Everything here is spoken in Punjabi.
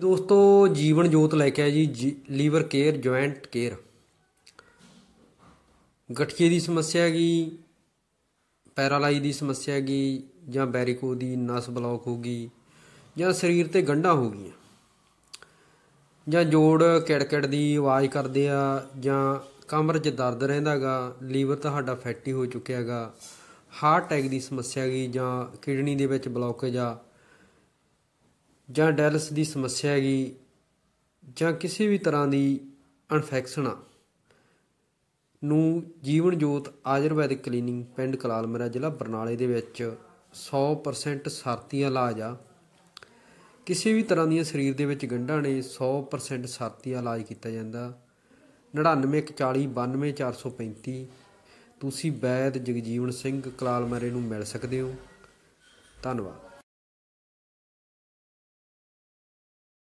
ਦੋਸਤੋ ਜੀਵਨ ਜੋਤ ਲੈ ਕੇ ਆ ਜੀ ਲੀਵਰ ਕੇਅਰ ਜੁਆਇੰਟ ਕੇਅਰ ਗਠੀਏ ਦੀ ਸਮੱਸਿਆ ਹੈਗੀ ਪੈਰਾਲਾਈਜ਼ ਦੀ ਸਮੱਸਿਆ ਹੈਗੀ ਜਾਂ ਬੈਰੀਕੋ ਦੀ ਨਸ ਬਲੌਕ ਹੋਗੀ ਜਾਂ ਸਰੀਰ ਤੇ ਗੰਢਾਂ ਹੋ ਗਈਆਂ ਜਾਂ ਜੋੜ ਕਿੜਕਿੜ ਦੀ ਆਵਾਜ਼ ਕਰਦੇ ਆ ਜਾਂ ਕਮਰ 'ਚ ਦਰਦ ਰਹਿੰਦਾਗਾ ਲੀਵਰ ਤੁਹਾਡਾ ਫੈਟੀ ਹੋ ਚੁੱਕਿਆਗਾ ਹਾਰਟ ਅਟੈਕ ਦੀ ਸਮੱਸਿਆ ਹੈਗੀ ਜਾਂ ਕਿਡਨੀ ਦੇ ਵਿੱਚ ਬਲੌਕੇਜ ਆ ਜਾਂ ਡੈਲਸ ਦੀ ਸਮੱਸਿਆ ਹੈਗੀ ਜਾਂ ਕਿਸੇ ਵੀ ਤਰ੍ਹਾਂ ਦੀ ਇਨਫੈਕਸ਼ਨ ਆ ਨੂੰ ਜੀਵਨ ਜੋਤ ਆਯੁਰਵੈਦਿਕ ਕਲੀਨਿੰਗ ਪਿੰਡ ਕਲਾਲ ਮੇਰਾ ਜ਼ਿਲ੍ਹਾ ਬਰਨਾਲੇ ਦੇ ਵਿੱਚ 100% ਸਰਤੀ ਇਲਾਜ ਆ ਕਿਸੇ ਵੀ ਤਰ੍ਹਾਂ ਦੀਆਂ ਸਰੀਰ ਦੇ ਵਿੱਚ ਗੰਢਾਂ ਨੇ 100% ਸਰਤੀ ਇਲਾਜ ਕੀਤਾ ਜਾਂਦਾ 9914092435 ਤੁਸੀਂ ਬੈਦ ਜਗਜੀਵਨ ਸਿੰਘ ਕਲਾਲ ਮਰੇ ਨੂੰ ਮਿਲ ਸਕਦੇ ਹੋ ਧੰਨਵਾਦ